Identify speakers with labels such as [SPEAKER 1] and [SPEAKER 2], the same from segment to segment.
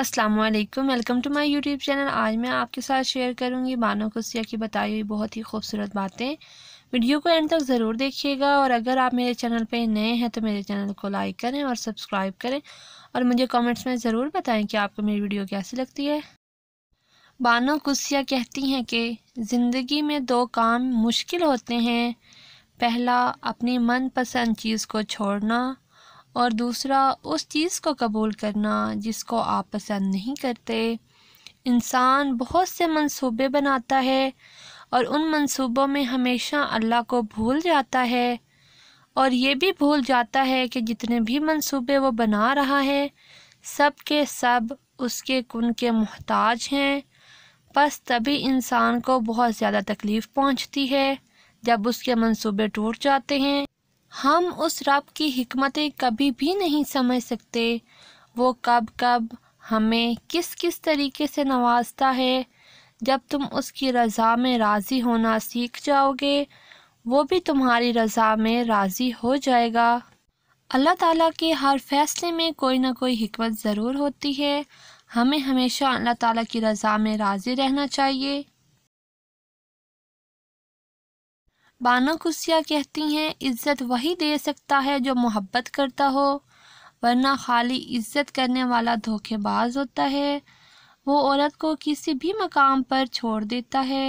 [SPEAKER 1] अस्सलाम वालेकुम welcome to my YouTube channel आज मैं आपके साथ शेयर करूंगी बानो कुसिया की बताई हुई बहुत ही खूबसूरत बातें वीडियो को एंड तक ज़रूर देखिएगा और अगर आप मेरे चैनल पे नए हैं तो मेरे चैनल को लाइक करें और सब्सक्राइब करें और मुझे कमेंट्स में ज़रूर बताएं कि आपको मेरी वीडियो कैसी लगती है बानो कुसिया कहती हैं कि ज़िंदगी में दो काम मुश्किल होते हैं पहला अपनी मनपसंद चीज़ को छोड़ना और दूसरा उस चीज़ को कबूल करना जिसको आप पसंद नहीं करते इंसान बहुत से मंसूबे बनाता है और उन मंसूबों में हमेशा अल्लाह को भूल जाता है और ये भी भूल जाता है कि जितने भी मंसूबे वो बना रहा है सब के सब उसके कुन के मोहताज हैं बस तभी इंसान को बहुत ज़्यादा तकलीफ़ पहुंचती है जब उसके मंसूबे टूट जाते हैं हम उस रब की हमतें कभी भी नहीं समझ सकते वो कब कब हमें किस किस तरीके से नवाजता है जब तुम उसकी रज़ा में राज़ी होना सीख जाओगे वो भी तुम्हारी रज़ा में राज़ी हो जाएगा अल्लाह ताला के हर फैसले में कोई ना कोई हमत ज़रूर होती है हमें हमेशा अल्लाह ताला की रज़ा में राज़ी रहना चाहिए बानो खुशिया कहती हैं इज़्ज़त वही दे सकता है जो मोहब्बत करता हो वरना खाली इज़्ज़त करने वाला धोखेबाज होता है वो औरत को किसी भी मकाम पर छोड़ देता है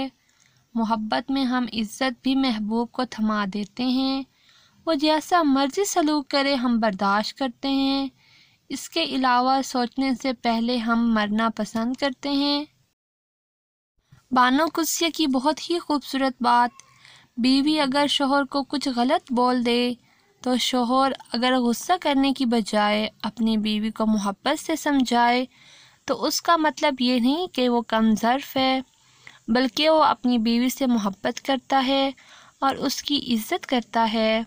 [SPEAKER 1] मोहब्बत में हम इज़्ज़त भी महबूब को थमा देते हैं वो जैसा मर्ज़ी सलूक करे हम बर्दाश्त करते हैं इसके अलावा सोचने से पहले हम मरना पसंद करते हैं बानो कुस्य की बहुत ही खूबसूरत बात बीवी अगर शोहर को कुछ गलत बोल दे तो शोहर अगर गुस्सा करने की बजाय अपनी बीवी को मोहब्बत से समझाए तो उसका मतलब ये नहीं कि वो कम ज़र्फ है बल्कि वो अपनी बीवी से मोहब्बत करता है और उसकी इज़्ज़त करता है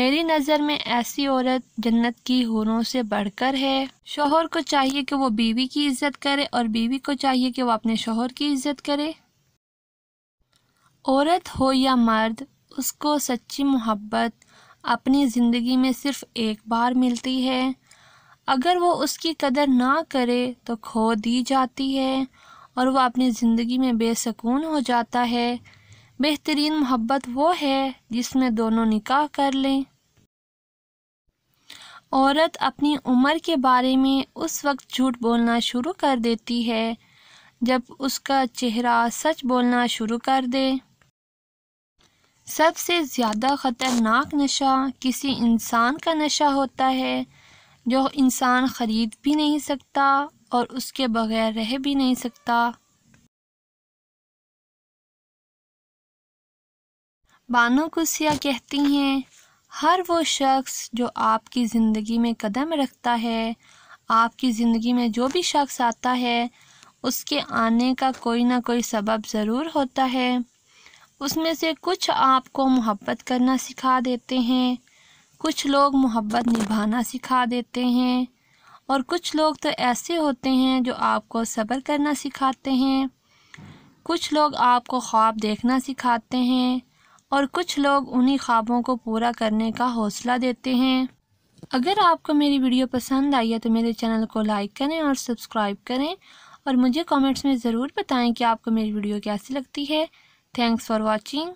[SPEAKER 1] मेरी नज़र में ऐसी औरत जन्नत की हूरों से बढ़कर है शोहर को चाहिए कि वो बीवी की इज़्ज़त करे और बीवी को चाहिए कि वो अपने शोहर की इज़्ज़त करे औरत हो या मर्द उसको सच्ची मोहब्बत अपनी ज़िंदगी में सिर्फ़ एक बार मिलती है अगर वो उसकी कदर ना करे तो खो दी जाती है और वह अपनी ज़िंदगी में बेसकून हो जाता है बेहतरीन मोहब्बत वो है जिसमें दोनों निकाह कर लें औरत अपनी उम्र के बारे में उस वक्त झूठ बोलना शुरू कर देती है जब उसका चेहरा सच बोलना शुरू कर दे सबसे ज़्यादा ख़तरनाक नशा किसी इंसान का नशा होता है जो इंसान ख़रीद भी नहीं सकता और उसके बग़ैर रह भी नहीं सकता बानो कुसिया कहती हैं हर वो शख्स जो आपकी ज़िंदगी में कदम रखता है आपकी ज़िंदगी में जो भी शख्स आता है उसके आने का कोई ना कोई सबब ज़रूर होता है उसमें से कुछ आपको मोहब्बत करना सिखा देते हैं कुछ लोग मोहब्बत निभाना सिखा देते हैं और कुछ लोग तो ऐसे होते हैं जो आपको सब्र करना सिखाते हैं कुछ लोग आपको ख्वाब देखना सिखाते हैं और कुछ लोग उन्हीं ख्वाबों को पूरा करने का हौसला देते हैं अगर आपको मेरी वीडियो पसंद आई है तो मेरे चैनल को लाइक करें और सब्सक्राइब करें और मुझे कमेंट्स में ज़रूर बताएं कि आपको मेरी वीडियो कैसी लगती है थैंक्स फॉर वॉचिंग